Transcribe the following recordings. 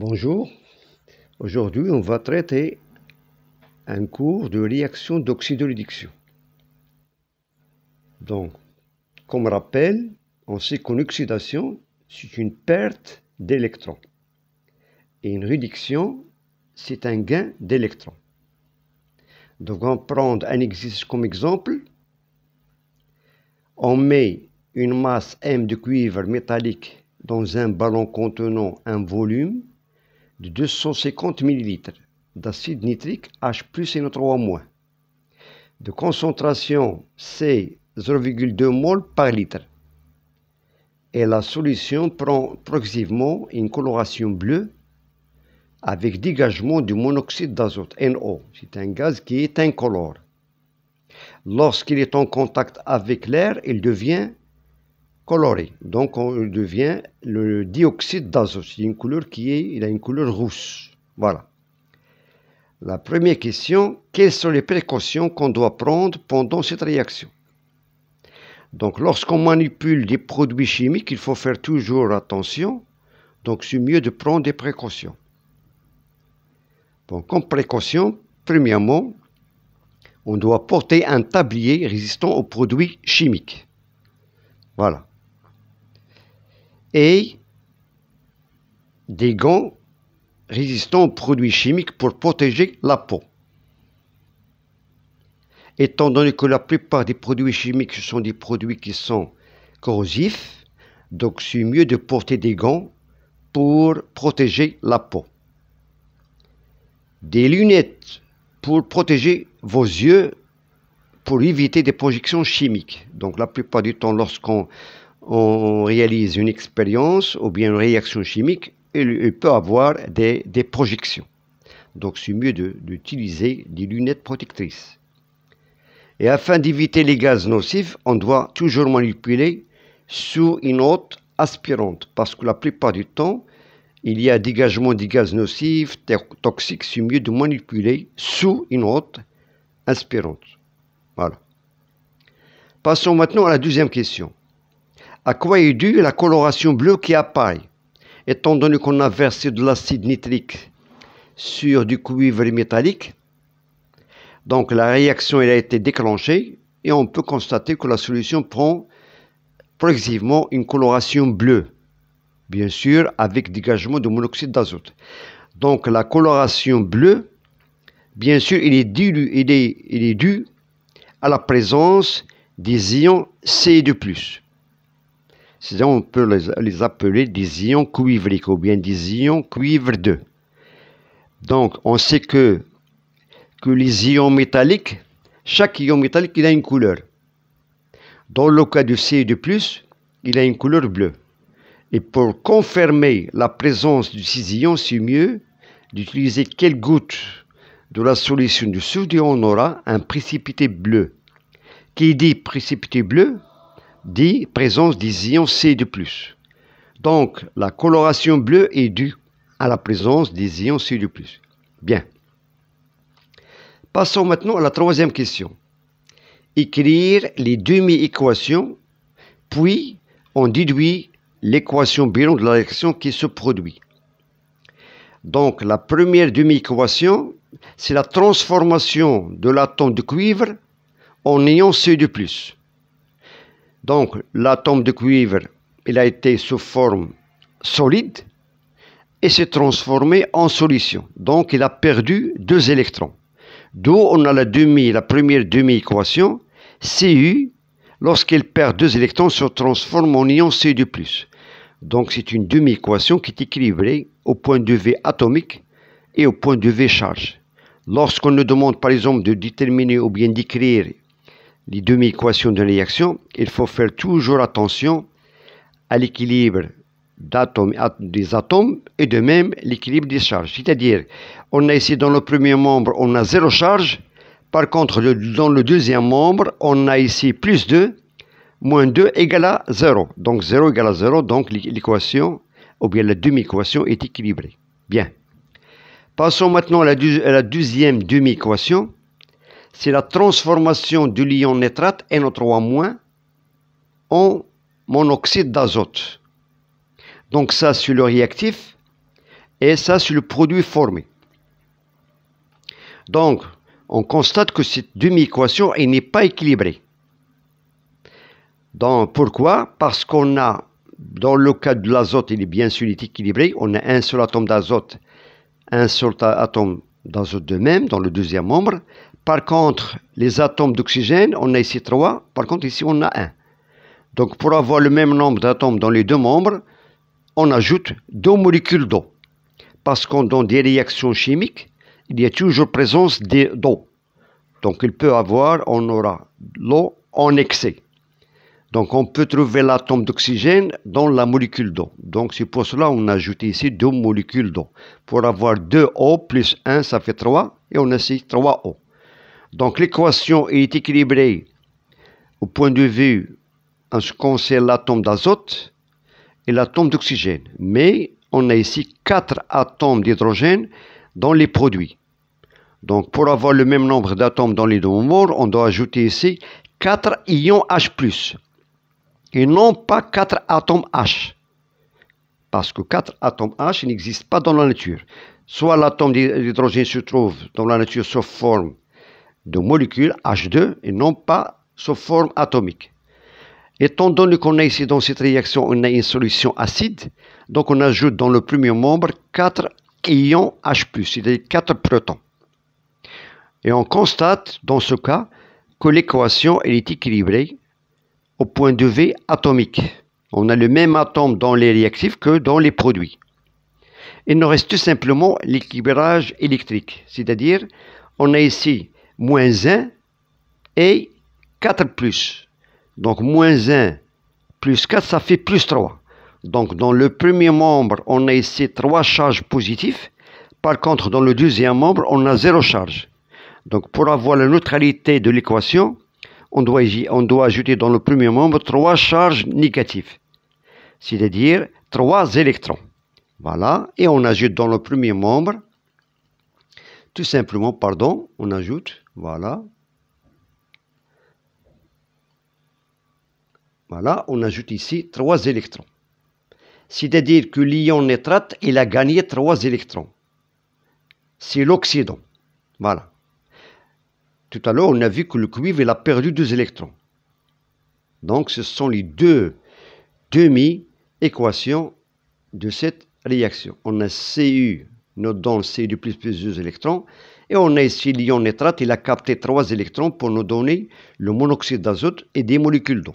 Bonjour, aujourd'hui on va traiter un cours de réaction d'oxydoréduction. Donc, comme rappel, on sait qu'une oxydation, c'est une perte d'électrons. Et une réduction, c'est un gain d'électrons. Donc, on prend un exercice comme exemple. On met une masse M de cuivre métallique dans un ballon contenant un volume de 250 ml d'acide nitrique H+, et NO3-, de concentration C 0,2 mol par litre. Et la solution prend progressivement une coloration bleue avec dégagement du monoxyde d'azote, NO. C'est un gaz qui est incolore. Lorsqu'il est en contact avec l'air, il devient coloré. Donc on devient le dioxyde d'azote. une couleur qui est, il a une couleur rousse. Voilà. La première question, quelles sont les précautions qu'on doit prendre pendant cette réaction Donc lorsqu'on manipule des produits chimiques, il faut faire toujours attention. Donc c'est mieux de prendre des précautions. Donc comme précaution, premièrement, on doit porter un tablier résistant aux produits chimiques. Voilà et des gants résistants aux produits chimiques pour protéger la peau. Étant donné que la plupart des produits chimiques sont des produits qui sont corrosifs, donc c'est mieux de porter des gants pour protéger la peau. Des lunettes pour protéger vos yeux pour éviter des projections chimiques. Donc la plupart du temps, lorsqu'on on réalise une expérience ou bien une réaction chimique, il, peut avoir des, projections. Donc c'est mieux d'utiliser des lunettes protectrices. Et afin d'éviter les gaz nocifs, on doit toujours manipuler sous une haute aspirante, parce que la plupart du temps, il y a dégagement des gaz nocifs, toxiques, c'est mieux de manipuler sous une haute aspirante. Voilà. Passons maintenant à la deuxième question. À quoi est due la coloration bleue qui apparaît Étant donné qu'on a versé de l'acide nitrique sur du cuivre métallique, donc la réaction a été déclenchée et on peut constater que la solution prend progressivement une coloration bleue, bien sûr avec dégagement de monoxyde d'azote. Donc la coloration bleue, bien sûr, il est due il est, à la présence des ions C2+ cest on peut les, appeler des ions cuivriques ou bien des ions cuivre 2. Donc, on sait que, que les ions métalliques, chaque ion métallique, il a une couleur. Dans le cas du C et plus, il a une couleur bleue. Et pour confirmer la présence de ces ions, c'est mieux d'utiliser quelques gouttes de la solution du et on aura un précipité bleu. Qui dit précipité bleu dit présence des ions C de plus. Donc, la coloration bleue est due à la présence des ions C de plus. Bien. Passons maintenant à la troisième question. Écrire les demi-équations, puis on déduit l'équation bilan de la réaction qui se produit. Donc, la première demi-équation, c'est la transformation de l'atome de cuivre en ion C de plus. Donc l'atome de cuivre, il a été sous forme solide et s'est transformé en solution. Donc il a perdu deux électrons. D'où on a la demi, la première demi-équation, Cu, lorsqu'il perd deux électrons, se transforme en ion Cu+. Donc c'est une demi-équation qui est équilibrée au point de vue atomique et au point de vue charge. Lorsqu'on nous demande par exemple de déterminer ou bien d'écrire les demi-équations de réaction, il faut faire toujours attention à l'équilibre des atomes et de même l'équilibre des charges. C'est-à-dire, on a ici dans le premier membre, on a zéro charge. Par contre, dans le deuxième membre, on a ici plus 2, moins 2 égale à 0. Donc 0 égale à 0, donc l'équation, ou bien la demi-équation est équilibrée. Bien. Passons maintenant à la deuxième demi-équation c'est la transformation du lion nitrate NO3- en monoxyde d'azote. Donc ça, c'est le réactif et ça, c'est le produit formé. Donc, on constate que cette demi-équation n'est pas équilibrée. Donc, pourquoi Parce qu'on a, dans le cas de l'azote, il est bien sûr équilibré. On a un seul atome d'azote, un seul atome d'azote de même dans le deuxième membre, par contre, les atomes d'oxygène, on a ici trois, par contre ici on a un. Donc pour avoir le même nombre d'atomes dans les deux membres, on ajoute deux molécules d'eau. Parce que dans des réactions chimiques, il y a toujours présence d'eau. Donc il peut avoir, on aura l'eau en excès. Donc on peut trouver l'atome d'oxygène dans la molécule d'eau. Donc c'est pour cela qu'on ajoute ici deux molécules d'eau. Pour avoir deux o plus 1, ça fait 3, et on a ici 3O. Donc l'équation est équilibrée au point de vue en ce qui concerne l'atome d'azote et l'atome d'oxygène. Mais on a ici quatre atomes d'hydrogène dans les produits. Donc pour avoir le même nombre d'atomes dans les deux morts, on doit ajouter ici 4 ions H+, et non pas 4 atomes H. Parce que 4 atomes H n'existent pas dans la nature. Soit l'atome d'hydrogène se trouve dans la nature sous forme de molécules H2 et non pas sous forme atomique. Étant donné qu'on a ici dans cette réaction on a une solution acide, donc on ajoute dans le premier membre 4 ions H+, c'est-à-dire 4 protons. Et on constate dans ce cas que l'équation est équilibrée au point de vue atomique. On a le même atome dans les réactifs que dans les produits. Il nous reste tout simplement l'équilibrage électrique, c'est-à-dire on a ici moins 1 et 4 plus. Donc moins 1 plus 4, ça fait plus 3. Donc dans le premier membre, on a ici 3 charges positives. Par contre, dans le deuxième membre, on a 0 charge. Donc pour avoir la neutralité de l'équation, on doit, on doit ajouter dans le premier membre 3 charges négatives. C'est-à-dire 3 électrons. Voilà, et on ajoute dans le premier membre, tout simplement, pardon, on ajoute voilà. Voilà, on ajoute ici trois électrons. C'est-à-dire que l'ion nitrate, il a gagné trois électrons. C'est l'oxydant. Voilà. Tout à l'heure, on a vu que le cuivre, il a perdu deux électrons. Donc, ce sont les deux demi-équations de cette réaction. On a Cu, notre don Cu plus plus électrons, et on a ici l'ion nitrate, il a capté trois électrons pour nous donner le monoxyde d'azote et des molécules d'eau.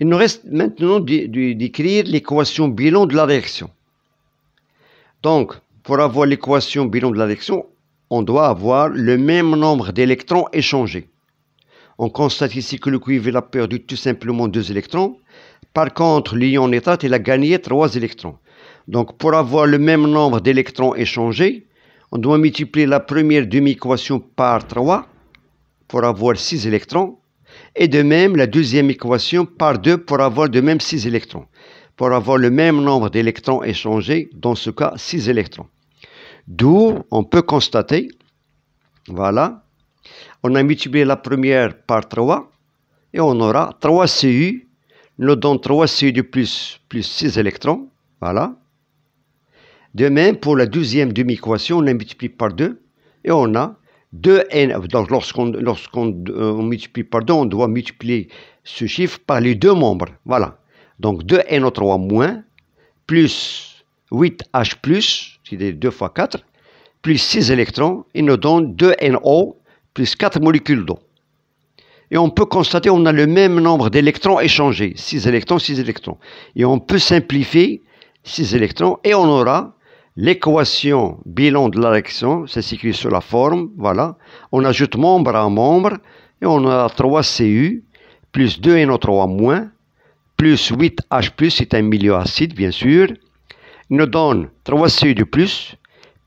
Il nous reste maintenant d'écrire l'équation bilan de la réaction. Donc, pour avoir l'équation bilan de la réaction, on doit avoir le même nombre d'électrons échangés. On constate ici que le cuivre a perdu tout simplement deux électrons. Par contre, l'ion nitrate, il a gagné trois électrons. Donc, pour avoir le même nombre d'électrons échangés, on doit multiplier la première demi-équation par 3 pour avoir 6 électrons et de même la deuxième équation par 2 pour avoir de même 6 électrons, pour avoir le même nombre d'électrons échangés, dans ce cas 6 électrons. D'où on peut constater, voilà, on a multiplié la première par 3 et on aura 3 Cu, nous donnons 3 Cu de plus, plus 6 électrons, voilà. De même, pour la deuxième demi-équation, on la multiplie par 2 et on a 2n. Donc, lorsqu'on euh, multiplie par 2, on doit multiplier ce chiffre par les deux membres. Voilà. Donc, 2n 3 moins, plus 8h plus, c'est 2 fois 4, plus 6 électrons, il nous donne 2NO plus 4 molécules d'eau. Et on peut constater qu'on a le même nombre d'électrons échangés, 6 électrons, 6 électrons. Et on peut simplifier 6 électrons et on aura L'équation bilan de ce se est sur la forme, voilà. On ajoute membre à membre et on a 3CU plus 2NO3 moins plus 8H+, c'est un milieu acide bien sûr, nous donne 3CU de plus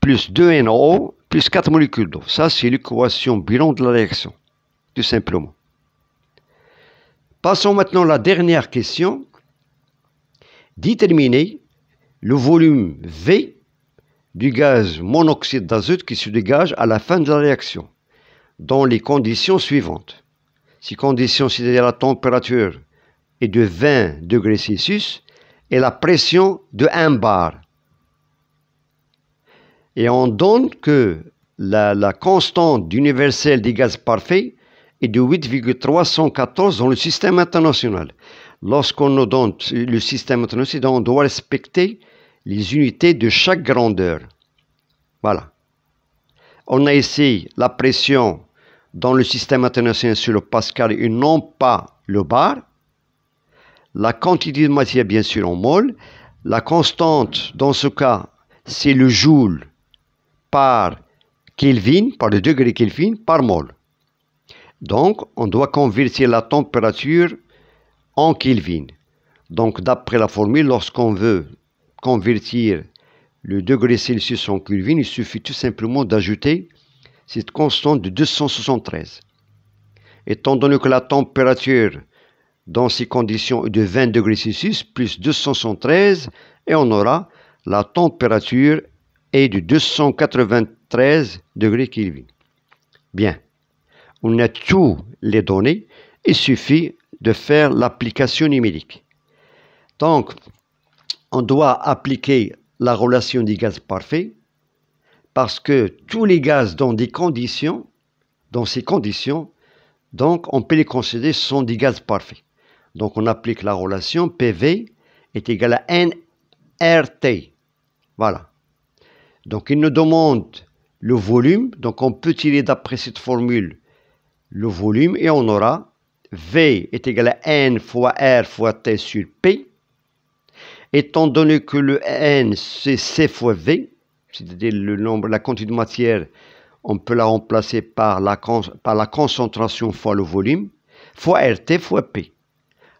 plus 2NO plus 4 molécules d'eau. Ça, c'est l'équation bilan de la réaction, tout simplement. Passons maintenant à la dernière question. Déterminer le volume V du gaz monoxyde d'azote qui se dégage à la fin de la réaction, dans les conditions suivantes. Ces conditions, cest dire la température est de 20 degrés Celsius et la pression de 1 bar. Et on donne que la, la constante universelle des gaz parfaits est de 8,314 dans le système international. Lorsqu'on nous donne le système international, on doit respecter les unités de chaque grandeur. Voilà. On a ici la pression dans le système international sur le pascal et non pas le bar. La quantité de matière, bien sûr, en mol. La constante, dans ce cas, c'est le joule par Kelvin, par le degré Kelvin, par mol. Donc, on doit convertir la température en Kelvin. Donc, d'après la formule, lorsqu'on veut convertir le degré Celsius en Kelvin, il suffit tout simplement d'ajouter cette constante de 273. Étant donné que la température dans ces conditions est de 20 degrés Celsius plus 273, et on aura la température est de 293 degrés Kelvin. Bien, on a tous les données, il suffit de faire l'application numérique. Donc, on doit appliquer la relation des gaz parfaits parce que tous les gaz dans des conditions, dans ces conditions, donc on peut les considérer sont des gaz parfaits. Donc on applique la relation PV est égale à NRT. Voilà. Donc il nous demande le volume, donc on peut tirer d'après cette formule le volume et on aura V est égal à N fois R fois T sur P étant donné que le n c'est c fois v, c'est-à-dire le nombre, la quantité de matière, on peut la remplacer par la, concentration fois le volume, fois RT fois P.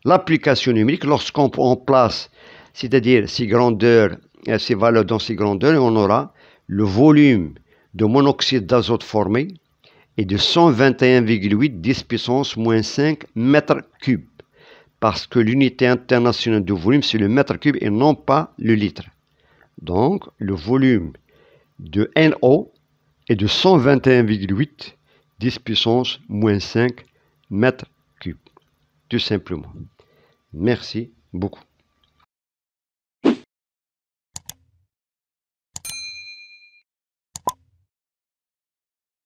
L'application numérique, lorsqu'on remplace, c'est-à-dire ces grandeurs, euh, ces valeurs dans ces grandeurs, on aura le volume de monoxyde d'azote formé est de 121,8 10 puissance moins 5 mètres cubes parce que l'unité internationale de volume, c'est le mètre cube et non pas le litre. Donc, le volume de NO est de 121,8 10 puissance moins 5 mètres cubes, tout simplement. Merci beaucoup.